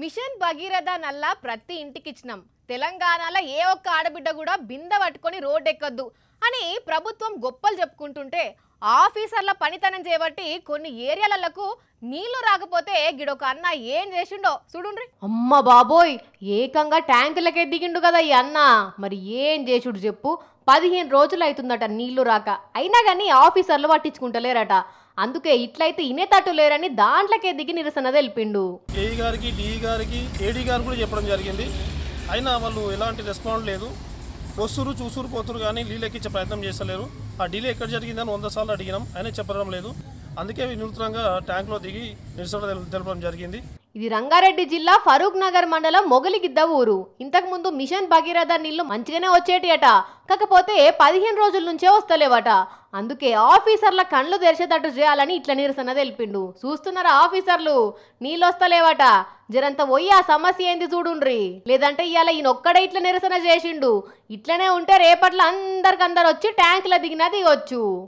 machine Bhagiratha నల్లా ప్రతి ఇంటికి ఇచ్చినాం తెలంగాణలో ఏ ఒక్క ఆడబిడ్డ కూడా బిందె పట్టుకొని రోడ్ ఎక్కద్దు అని ప్రభుత్వం గొప్పలు చెప్పుకుంటుంటే ఆఫీసర్ల పనితనం చేయబట్టి కొన్ని ఏరియాలకు నీళ్లు రాకపోతే గిడొక అన్న ఏం చేసిండో చూడుండ్రి అమ్మ బాబోయ్ ఏకంగా ట్యాంకులకే దిగిండు కదా ఈ అన్న మరి ఏం చేసుడు చెప్పు పదిహేను రోజులు అవుతుందట నీళ్లు రాక అయినా కానీ ఆఫీసర్లు పట్టించుకుంటలేరట అందుకే ఇట్లయితే తట్టు లేరని దాంట్లోకే దిగి నిరసన తెలిపిండు గారికి గారికి ఏడీ గారు కూడా చెప్పడం జరిగింది అయినా వాళ్ళు ఎలాంటి రెస్పాండ్ లేదు వస్తురు చూసురు పోతురు కానీ నీళ్ళు ఎక్కించే ప్రయత్నం చేస్తలేరు ఆ డీలే ఎక్కడ జరిగిందని వంద సార్లు అడిగినాం అయినా చెప్పడం లేదు అందుకే వినూత్నంగా లో దిగి నిరసన తెలపడం జరిగింది ఇది రంగారెడ్డి జిల్లా ఫరూక్ నగర్ మండలం మొగలిగిద్ద ఊరు ఇంతకు ముందు మిషన్ భగీరథ నీళ్లు మంచిగానే వచ్చేటి అట కాకపోతే పదిహేను రోజుల నుంచే వస్తలేవట అందుకే ఆఫీసర్ల కళ్ళు తెరిచేటట్టు చేయాలని ఇట్లా నిరసన తెలిపిండు చూస్తున్నారా ఆఫీసర్లు నీళ్ళు వస్తలేవట జరంత పోయి ఆ సమస్య ఏంది చూడుండ్రి లేదంటే ఇవాళ ఈయన ఒక్కడే ఇట్లా నిరసన చేసిండు ఇట్లనే ఉంటే రేపట్ల అందరికందరు వచ్చి ట్యాంకుల దిగినా దిగొచ్చు